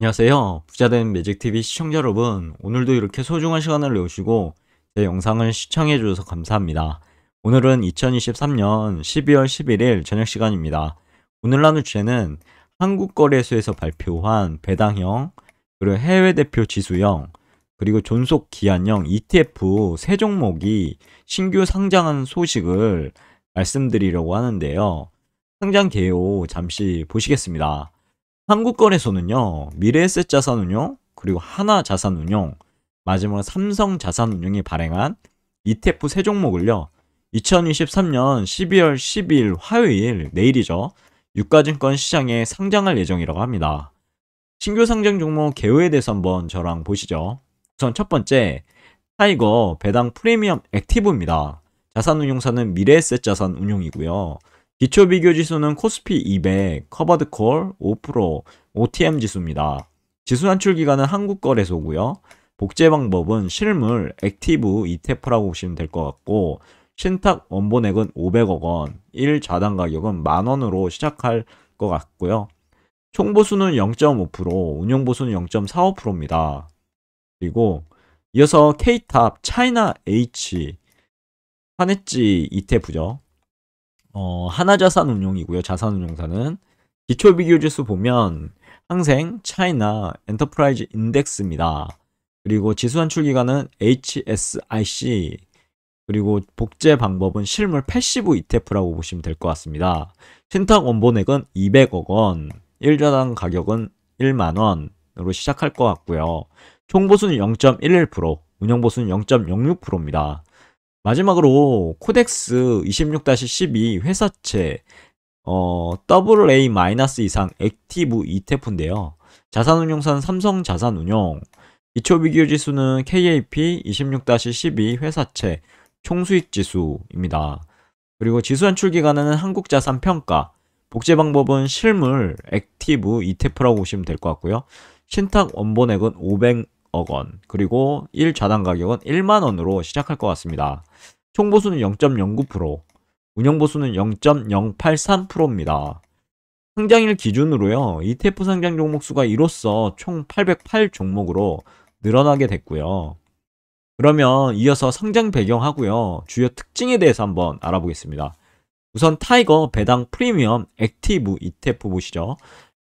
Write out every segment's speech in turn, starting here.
안녕하세요 부자된 매직TV 시청자 여러분 오늘도 이렇게 소중한 시간을 내오시고 제 영상을 시청해 주셔서 감사합니다 오늘은 2023년 12월 11일 저녁 시간입니다 오늘 나눌 주제는 한국거래소에서 발표한 배당형 그리고 해외 대표 지수형 그리고 존속 기한형 ETF 세 종목이 신규 상장한 소식을 말씀드리려고 하는데요 상장 개요 잠시 보시겠습니다 한국거래소는요, 미래에셋 자산운용, 그리고 하나 자산운용, 마지막으로 삼성 자산운용이 발행한 ETF 세 종목을요, 2023년 12월 12일 화요일, 내일이죠, 유가증권 시장에 상장할 예정이라고 합니다. 신규 상장 종목 개요에 대해서 한번 저랑 보시죠. 우선 첫 번째, 타이거 배당 프리미엄 액티브입니다. 자산운용사는 미래에셋 자산운용이고요. 기초 비교 지수는 코스피 200, 커버드 콜 5%, OTM 지수입니다. 지수 산출 기간은 한국 거래소고요. 복제 방법은 실물 액티브 e 테프라고 보시면 될 것 같고 신탁 원본액은 500억 원, 1자당 가격은 만원으로 시작할 것 같고요. 총보수는 0.5%, 운용보수는 0.45%입니다. 그리고 이어서 K탑 차이나 H, 화넷지 e 테프죠 어, 하나자산운용이고요. 자산운용사는 기초비교지수 보면 항생, 차이나, 엔터프라이즈 인덱스입니다. 그리고 지수 환출기간은 HSIC, 그리고 복제 방법은 실물 패시브 ETF라고 보시면 될 것 같습니다. 신탁 원본액은 200억 원, 1자당 가격은 1만 원으로 시작할 것 같고요. 총보수는 0.11%, 운영보수는 0.06%입니다. 마지막으로 코덱스 26-12 회사채 어, AA- 이상 액티브 ETF인데요. 자산운용사는 삼성자산운용, 기초비교지수는 KAP 26-12 회사채 총수익지수입니다. 그리고 지수 연출 기간에는 한국자산평가, 복제 방법은 실물 액티브 ETF라고 보시면 될 것 같고요. 신탁 원본액은 500, 1억 원, 그리고 1좌당 가격은 1만 원으로 시작할 것 같습니다. 총보수는 0.09%, 운영보수는 0.083%입니다. 상장일 기준으로요. ETF 상장 종목 수가 이로써 총 808종목으로 늘어나게 됐고요. 그러면 이어서 상장 배경하고요. 주요 특징에 대해서 한번 알아보겠습니다. 우선 타이거 배당 프리미엄 액티브 ETF 보시죠.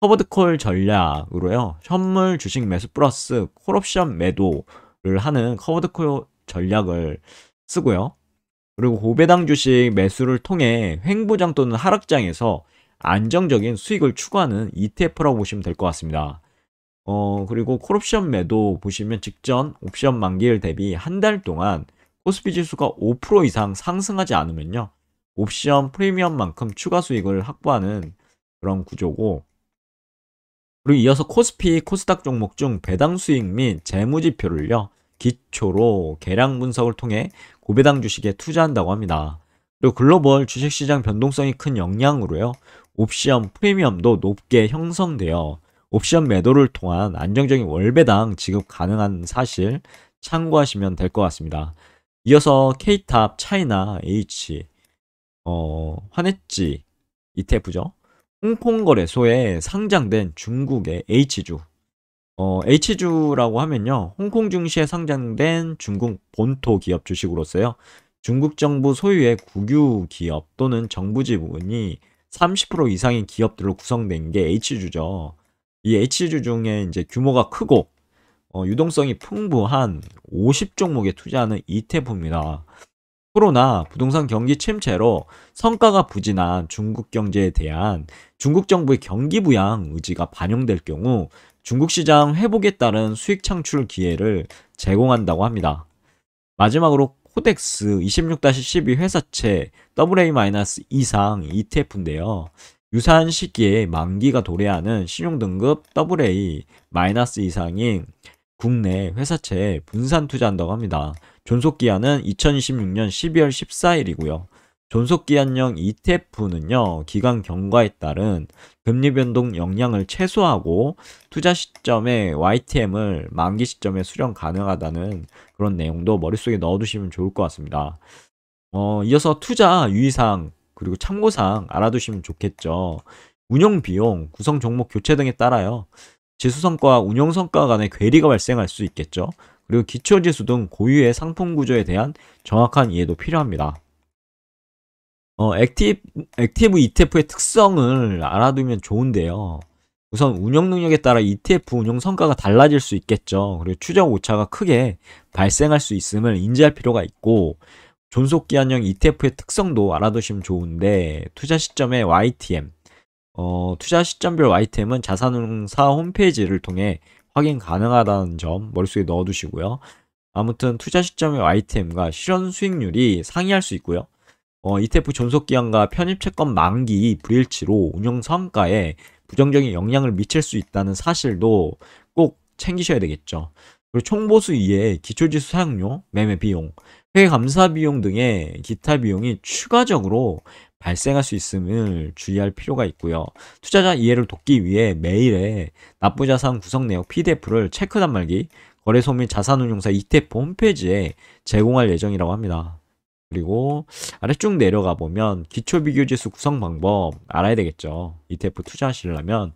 커버드콜 전략으로요. 현물 주식 매수 플러스 콜옵션 매도를 하는 커버드콜 전략을 쓰고요. 그리고 고배당 주식 매수를 통해 횡보장 또는 하락장에서 안정적인 수익을 추구하는 ETF라고 보시면 될 것 같습니다. 어, 그리고 콜옵션 매도 보시면 직전 옵션 만기일 대비 한 달 동안 코스피 지수가 5% 이상 상승하지 않으면요. 옵션 프리미엄만큼 추가 수익을 확보하는 그런 구조고 그리고 이어서 코스피, 코스닥 종목 중 배당 수익 및 재무지표를요. 기초로 계량 분석을 통해 고배당 주식에 투자한다고 합니다. 그리고 글로벌 주식시장 변동성이 큰 영향으로요. 옵션 프리미엄도 높게 형성되어 옵션 매도를 통한 안정적인 월배당 지급 가능한 사실 참고하시면 될 것 같습니다. 이어서 케이탑 차이나 H, 어, 화넷지, ETF죠. 홍콩거래소에 상장된 중국의 H주 어, H주라고 하면요. 홍콩 증시에 상장된 중국 본토 기업 주식으로서요. 중국 정부 소유의 국유 기업 또는 정부 지분이 30% 이상인 기업들로 구성된 게 H주죠. 이 H주 중에 이제 규모가 크고 어, 유동성이 풍부한 50종목에 투자하는 이태프입니다. 코로나 부동산 경기 침체로 성과가 부진한 중국 경제에 대한 중국 정부의 경기 부양 의지가 반영될 경우 중국 시장 회복에 따른 수익 창출 기회를 제공한다고 합니다. 마지막으로 코덱스 26-12 회사채 AA-이상 ETF인데요. 유사한 시기에 만기가 도래하는 신용등급 AA-이상인 국내 회사채에 분산 투자한다고 합니다. 존속기한은 2026년 12월 14일이고요. 존속기한형 ETF는요, 기간 경과에 따른 금리 변동 영향을 최소화하고 투자 시점에 YTM을 만기 시점에 수령 가능하다는 그런 내용도 머릿속에 넣어두시면 좋을 것 같습니다. 어, 이어서 투자 유의사항 그리고 참고사항 알아두시면 좋겠죠. 운영 비용, 구성 종목 교체 등에 따라요. 지수 성과 운영 성과 간의 괴리가 발생할 수 있겠죠. 그리고 기초지수 등 고유의 상품 구조에 대한 정확한 이해도 필요합니다. 어, 액티브, 액티브 ETF의 특성을 알아두면 좋은데요. 우선 운영 능력에 따라 ETF 운용 성과가 달라질 수 있겠죠. 그리고 추적 오차가 크게 발생할 수 있음을 인지할 필요가 있고 존속기한형 ETF의 특성도 알아두시면 좋은데 투자 시점의 YTM 어, 투자 시점별 YTM은 자산운용사 홈페이지를 통해 확인 가능하다는 점 머릿속에 넣어두시고요. 아무튼 투자 시점의 YTM과 실현 수익률이 상이할 수 있고요. 어, ETF 존속 기한과 편입 채권 만기 불일치로 운영 성과에 부정적인 영향을 미칠 수 있다는 사실도 꼭 챙기셔야 되겠죠. 그리고 총보수 이외에 기초지수 사용료, 매매 비용, 회 감사 비용 등의 기타 비용이 추가적으로 발생할 수 있음을 주의할 필요가 있고요. 투자자 이해를 돕기 위해 매일에 납부자산 구성 내역 PDF를 체크 단말기, 거래소 및 자산운용사 ETF 홈페이지에 제공할 예정이라고 합니다. 그리고 아래 쪽 내려가 보면 기초비교지수 구성 방법 알아야 되겠죠. ETF 투자하시려면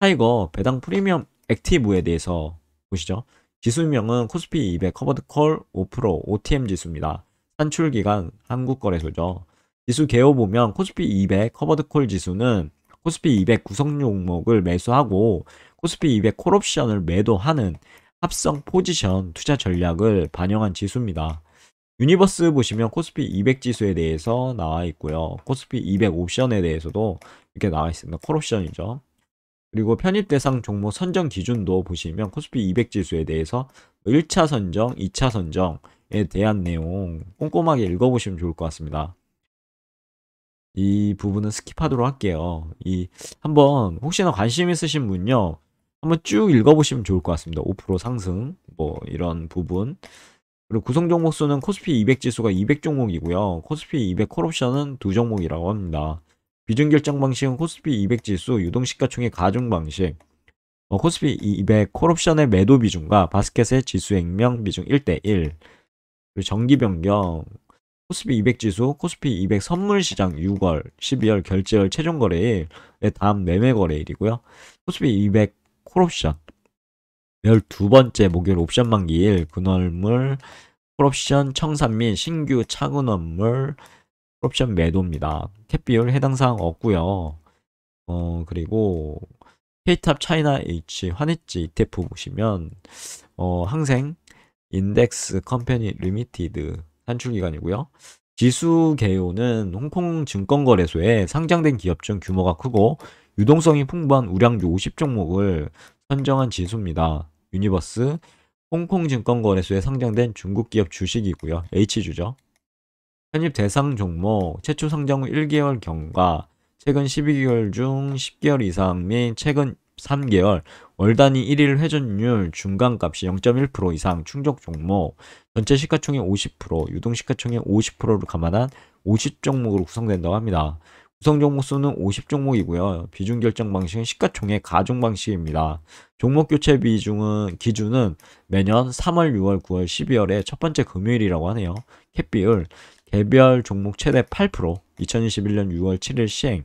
타이거 배당 프리미엄 액티브에 대해서 보시죠. 지수명은 코스피 200 커버드콜 5% OTM 지수입니다. 산출기간 한국거래소죠. 지수 개요 보면 코스피 200 커버드콜 지수는 코스피 200 구성 종목을 매수하고 코스피 200 콜옵션을 매도하는 합성 포지션 투자 전략을 반영한 지수입니다. 유니버스 보시면 코스피 200 지수에 대해서 나와 있고요. 코스피 200 옵션에 대해서도 이렇게 나와 있습니다. 콜옵션이죠. 그리고 편입 대상 종목 선정 기준도 보시면 코스피 200 지수에 대해서 1차 선정, 2차 선정에 대한 내용 꼼꼼하게 읽어보시면 좋을 것 같습니다. 이 부분은 스킵하도록 할게요. 이 한번 혹시나 관심 있으신 분요. 한번 쭉 읽어보시면 좋을 것 같습니다. 5% 상승 뭐 이런 부분 그리고 구성 종목 수는 코스피 200 지수가 200 종목이고요. 코스피 200 콜옵션은 두 종목이라고 합니다. 비중 결정 방식은 코스피 200 지수 유동 시가총액 가중 방식 어, 코스피 200 콜옵션의 매도 비중과 바스켓의 지수 액명 비중 1대1 그리고 정기 변경 코스피 200 지수, 코스피 200 선물시장 6월, 12월 결제월 최종 거래일, 다음 매매 거래일이고요. 코스피 200 콜옵션, 12번째 목요일 옵션 만기일, 분할물, 콜옵션 청산 및 신규 차근원물, 콜옵션 매도입니다. 캡 비율 해당 사항 없고요. 어, 그리고 케이탑 차이나 H 환해지 ETF 보시면 어, 항생 인덱스 컴퍼니 리미티드 산출기간이고요. 지수 개요는 홍콩 증권거래소에 상장된 기업 중 규모가 크고 유동성이 풍부한 우량주 50종목을 선정한 지수입니다. 유니버스, 홍콩 증권거래소에 상장된 중국 기업 주식이고요. H주죠. 편입 대상 종목, 최초 상장 후 1개월경과 최근 12개월 중 10개월 이상 및 최근 3개월 월 단위 1일 회전율 중간값이 0.1% 이상 충족 종목, 전체 시가총액 50%, 유동 시가총액 50%를 감안한 50종목으로 구성된다고 합니다. 구성 종목 수는 50종목이고요. 비중 결정 방식은 시가총액 가중 방식입니다. 종목 교체 비중은 기준은 매년 3월, 6월, 9월, 12월의 첫 번째 금요일이라고 하네요. 캡 비율 개별 종목 최대 8% 2021년 6월 7일 시행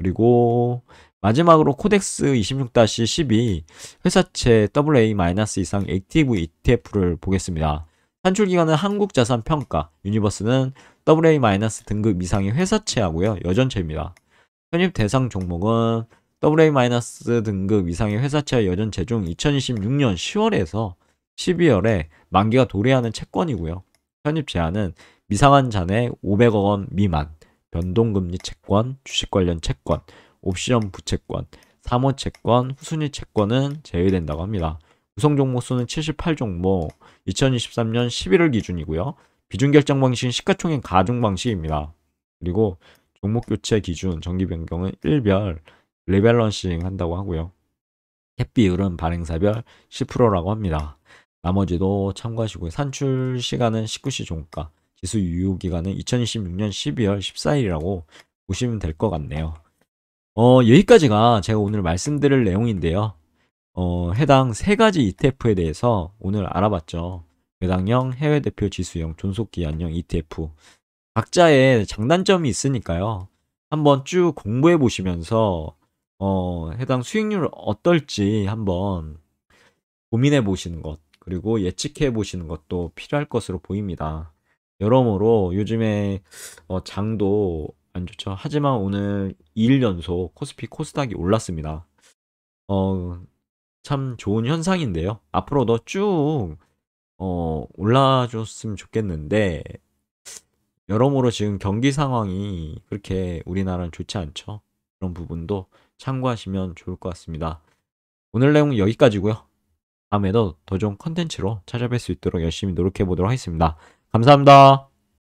그리고 마지막으로 코덱스 26-12 회사채 AA- 이상 액티브 ETF를 보겠습니다. 산출기관은 한국자산평가, 유니버스는 AA- 등급 이상의 회사채하고요. 여전채입니다. 편입 대상 종목은 AA- 등급 이상의 회사채 여전채 중 2026년 10월에서 12월에 만기가 도래하는 채권이고요. 편입 제한은 미상한 잔액 500억 원 미만, 변동금리 채권, 주식 관련 채권, 옵션 부채권, 사모채권, 후순위 채권은 제외된다고 합니다. 구성 종목 수는 78종목, 2023년 11월 기준이고요. 비중 결정 방식은 시가총액 가중 방식입니다. 그리고 종목 교체 기준, 정기 변경은 1별, 레밸런싱 한다고 하고요. 캡 비율은 발행사별 10%라고 합니다. 나머지도 참고하시고요. 산출 시간은 19시 종가, 지수 유효 기간은 2026년 12월 14일이라고 보시면 될 것 같네요. 어, 여기까지가 제가 오늘 말씀드릴 내용인데요. 어, 해당 세 가지 ETF에 대해서 오늘 알아봤죠. 배당형, 해외 대표 지수형, 존속기한형 ETF. 각자의 장단점이 있으니까요. 한번 쭉 공부해 보시면서 어, 해당 수익률 어떨지 한번 고민해 보시는 것, 그리고 예측해 보시는 것도 필요할 것으로 보입니다. 여러모로 요즘에 어, 장도 안 좋죠. 하지만 오늘 2일 연속 코스피 코스닥이 올랐습니다. 어, 참 좋은 현상인데요. 앞으로도 쭉, 어, 올라줬으면 좋겠는데, 여러모로 지금 경기 상황이 그렇게 우리나라는 좋지 않죠. 그런 부분도 참고하시면 좋을 것 같습니다. 오늘 내용은 여기까지고요. 다음에도 더 좋은 컨텐츠로 찾아뵐 수 있도록 열심히 노력해 보도록 하겠습니다. 감사합니다.